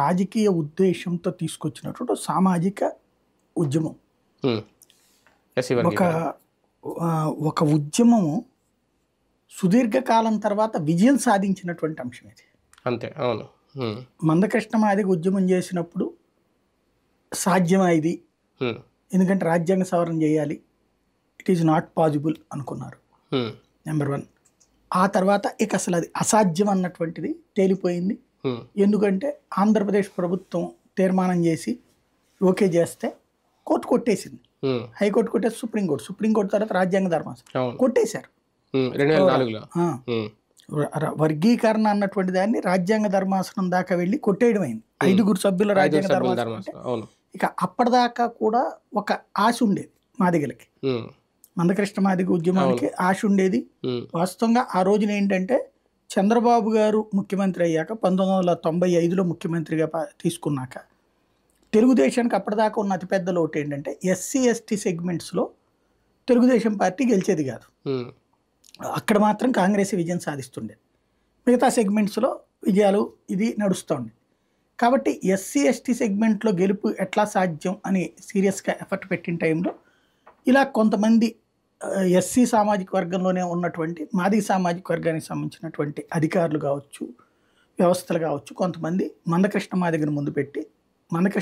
రాజకీయ ఉద్దేశంతో తీసుకొచ్చినటువంటి సామాజిక ఉద్యమం ఒక ఒక ఉద్యమము సుదీర్ఘకాలం తర్వాత విజయం సాధించినటువంటి అంశం ఇది అంతే అవును మందకృష్ణ మాదిగ ఉద్యమం చేసినప్పుడు సాధ్యమైది ఎందుకంటే రాజ్యాంగ సవరణ చేయాలి ఇట్ ఈజ్ నాట్ పాజిబుల్ అనుకున్నారు నెంబర్ వన్ ఆ తర్వాత ఇక అసలు అది అసాధ్యం అన్నటువంటిది తేలిపోయింది Hmm. ఎందుకంటే ఆంధ్రప్రదేశ్ ప్రభుత్వం తీర్మానం చేసి ఓకే చేస్తే కోర్టు కొట్టేసింది hmm. హైకోర్టు కొట్టేసి సుప్రీంకోర్టు సుప్రీంకోర్టు తర్వాత రాజ్యాంగ ధర్మాసనం కొట్టేశారు hmm. వర్గీకరణ అన్నటువంటి దాన్ని రాజ్యాంగ ధర్మాసనం దాకా వెళ్ళి కొట్టేయడం అయింది ఐదుగురు సభ్యుల రాజ్యాంగ ధర్మాసనం ఇక అప్పటిదాకా కూడా ఒక ఆశ ఉండేది మాదిగలకి మందకృష్ణ మాదిగ ఉద్యమానికి ఆశ ఉండేది వాస్తవంగా ఆ రోజున ఏంటంటే చంద్రబాబు గారు ముఖ్యమంత్రి అయ్యాక పంతొమ్మిది వందల తొంభై ఐదులో ముఖ్యమంత్రిగా తీసుకున్నాక తెలుగుదేశానికి అప్పటిదాకా ఉన్న అతిపెద్ద లోటు ఏంటంటే ఎస్సీ ఎస్టీ సెగ్మెంట్స్లో తెలుగుదేశం పార్టీ గెలిచేది కాదు అక్కడ మాత్రం కాంగ్రెస్ విజయం సాధిస్తుండేది మిగతా సెగ్మెంట్స్లో విజయాలు ఇది నడుస్తుంది కాబట్టి ఎస్సీ ఎస్టీ సెగ్మెంట్లో గెలుపు ఎట్లా సాధ్యం అని సీరియస్గా ఎఫర్ట్ పెట్టిన టైంలో ఇలా కొంతమంది ఎస్సీ సామాజిక వర్గంలోనే ఉన్నటువంటి మాది సామాజిక వర్గానికి సంబంధించినటువంటి అధికారులు కావచ్చు వ్యవస్థలు కావచ్చు కొంతమంది మందకృష్ణ దగ్గర ముందు పెట్టి మందకృష్ణ